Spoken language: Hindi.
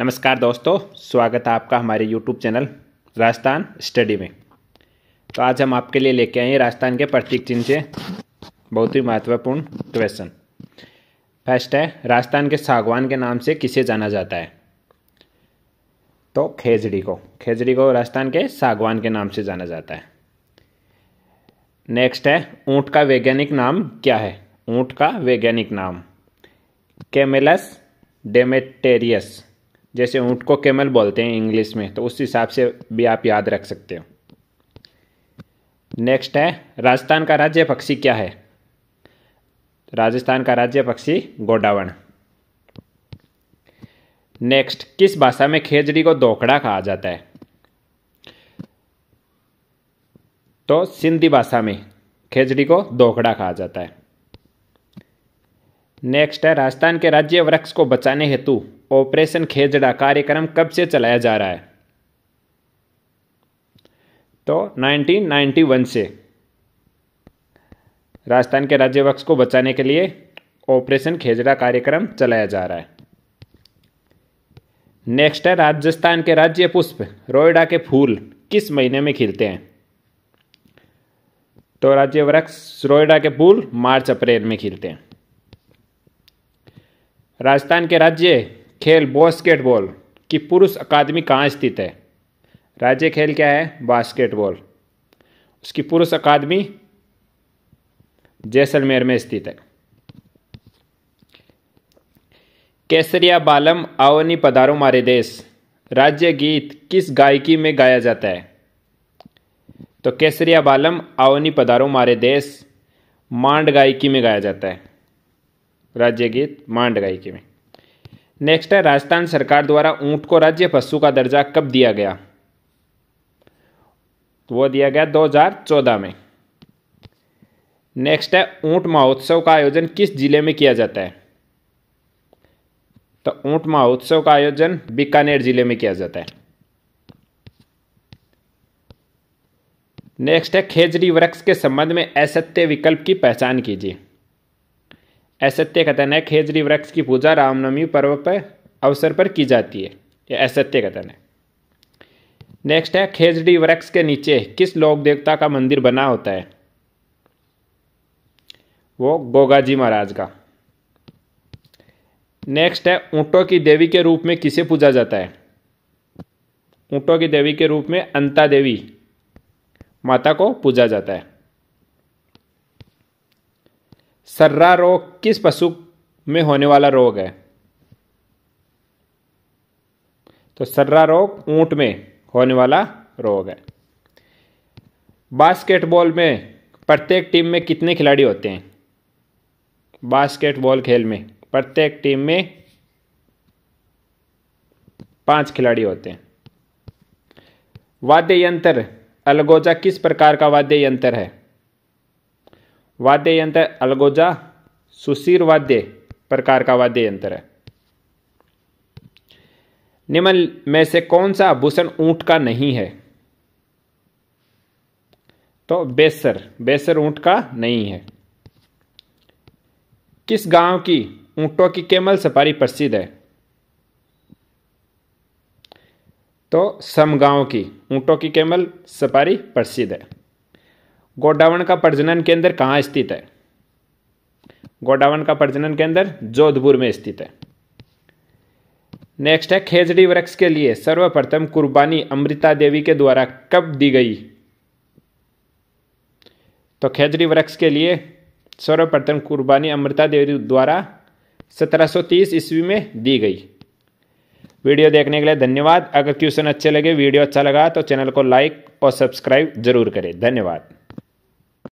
नमस्कार दोस्तों स्वागत है आपका हमारे यूट्यूब चैनल राजस्थान स्टडी में तो आज हम आपके लिए लेके आए हैं राजस्थान के प्रतीक चिन्ह से बहुत ही महत्वपूर्ण क्वेश्चन फर्स्ट है राजस्थान के सागवान के नाम से किसे जाना जाता है तो खेजड़ी को खेजड़ी को राजस्थान के सागवान के नाम से जाना जाता है नेक्स्ट है ऊँट का वैज्ञानिक नाम क्या है ऊँट का वैज्ञानिक नाम कैमेलस डेमेटेरियस जैसे ऊँट को कैमल बोलते हैं इंग्लिश में तो उस हिसाब से भी आप याद रख सकते हो नेक्स्ट है राजस्थान का राज्य पक्षी क्या है राजस्थान का राज्य पक्षी गोडावण नेक्स्ट किस भाषा में खेजड़ी को दोकड़ा कहा जाता है तो सिंधी भाषा में खेजड़ी को दोकड़ा कहा जाता है नेक्स्ट है राजस्थान के राज्य वृक्ष को बचाने हेतु ऑपरेशन खेजड़ा कार्यक्रम कब से चलाया जा रहा है तो 1991 से राजस्थान के राज्य वृक्ष को बचाने के लिए ऑपरेशन खेजड़ा कार्यक्रम चलाया जा रहा है नेक्स्ट है राजस्थान के राज्य पुष्प रोयडा के फूल किस महीने में खिलते हैं तो राज्य वृक्ष रोयडा के फूल मार्च अप्रैल में खिलते हैं राजस्थान के राज्य खेल बास्केटबॉल की पुरुष अकादमी कहाँ स्थित है राज्य खेल क्या है बास्केटबॉल उसकी पुरुष अकादमी जैसलमेर में स्थित है केसरिया बालम आवनी पधारो मारे देश राज्य गीत किस गायकी में गाया जाता है तो केसरिया बालम आवनी पधारो मारे देश मांड गायकी में गाया जाता है राज्य गीत मांड गायकी में नेक्स्ट है राजस्थान सरकार द्वारा ऊंट को राज्य पशु का दर्जा कब दिया गया तो वो दिया गया 2014 में नेक्स्ट है ऊंट महोत्सव का आयोजन किस जिले में किया जाता है तो ऊंट महोत्सव का आयोजन बीकानेर जिले में किया जाता है नेक्स्ट है खेजड़ी वृक्ष के संबंध में असत्य विकल्प की पहचान कीजिए असत्य कथन है खेजरी वृक्ष की पूजा रामनवमी पर्व पर अवसर पर की जाती है यह असत्य कथन है नेक्स्ट है खेजड़ी वृक्ष के नीचे किस लोक देवता का मंदिर बना होता है वो गोगा जी महाराज का नेक्स्ट है ऊँटों की देवी के रूप में किसे पूजा जाता है ऊँटों की देवी के रूप में अंता देवी माता को पूजा जाता है सर्रा रोग किस पशु में होने वाला रोग है तो सर्रा रोग ऊंट में होने वाला रोग है बास्केटबॉल में प्रत्येक टीम में कितने खिलाड़ी होते हैं बास्केटबॉल खेल में प्रत्येक टीम में पांच खिलाड़ी होते हैं वाद्य यंत्र अलगोजा किस प्रकार का वाद्य यंत्र है वाद्य यंत्र अलगोजा सुशीर वाद्य प्रकार का वाद्य यंत्र है निम्न में से कौन सा आभूषण ऊंट का नहीं है तो बेसर बेसर ऊंट का नहीं है किस गांव की ऊंटों की केमल सफारी प्रसिद्ध है तो सम गांव की ऊंटों की केमल सफारी प्रसिद्ध है गोडावन का प्रजनन केंद्र कहाँ स्थित है गोडावन का प्रजनन केंद्र जोधपुर में स्थित है नेक्स्ट है खेजड़ी वृक्ष के लिए सर्वप्रथम कुर्बानी अमृता देवी के द्वारा कब दी गई तो खेजड़ी वृक्ष के लिए सर्वप्रथम कुर्बानी अमृता देवी द्वारा 1730 ईस्वी में दी गई वीडियो देखने के लिए धन्यवाद अगर क्वेश्चन अच्छे लगे वीडियो अच्छा लगा तो चैनल को लाइक और सब्सक्राइब जरूर करें धन्यवाद